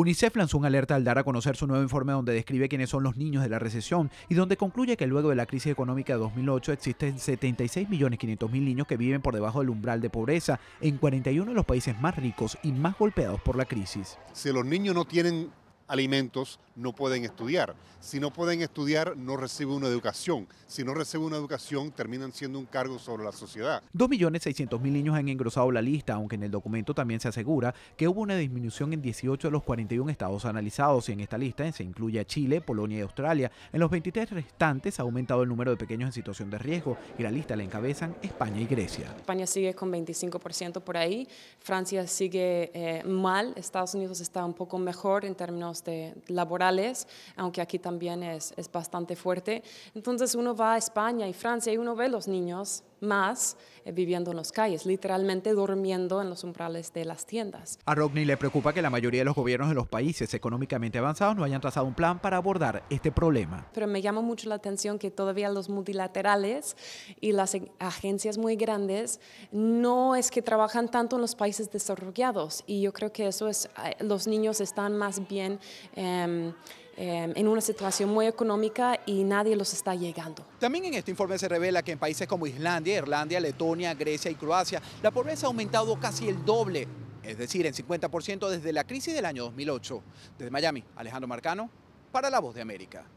UNICEF lanzó una alerta al dar a conocer su nuevo informe donde describe quiénes son los niños de la recesión y donde concluye que luego de la crisis económica de 2008 existen 76.500.000 niños que viven por debajo del umbral de pobreza en 41 de los países más ricos y más golpeados por la crisis. Si los niños no tienen alimentos, no pueden estudiar. Si no pueden estudiar, no reciben una educación. Si no reciben una educación, terminan siendo un cargo sobre la sociedad. 2.600.000 niños han engrosado la lista, aunque en el documento también se asegura que hubo una disminución en 18 de los 41 estados analizados y en esta lista se incluye a Chile, Polonia y Australia. En los 23 restantes ha aumentado el número de pequeños en situación de riesgo y la lista la encabezan España y Grecia. España sigue con 25% por ahí, Francia sigue eh, mal, Estados Unidos está un poco mejor en términos laborales, aunque aquí también es, bastante fuerte. Entonces uno va a España y Francia y uno ve los niños más eh, viviendo en las calles, literalmente durmiendo en los umbrales de las tiendas. A Rockney le preocupa que la mayoría de los gobiernos de los países económicamente avanzados no hayan trazado un plan para abordar este problema. Pero me llama mucho la atención que todavía los multilaterales y las agencias muy grandes no es que trabajan tanto en los países desarrollados y yo creo que eso es, eh, los niños están más bien... Em, Em, en una situación muy económica y nadie los está llegando. También en este informe se revela que en países como Islandia, Irlanda, Letonia, Grecia y Croacia, la pobreza ha aumentado casi el doble, es decir, en 50% desde la crisis del año 2008. Desde Miami, Alejandro Marcano, para La Voz de América.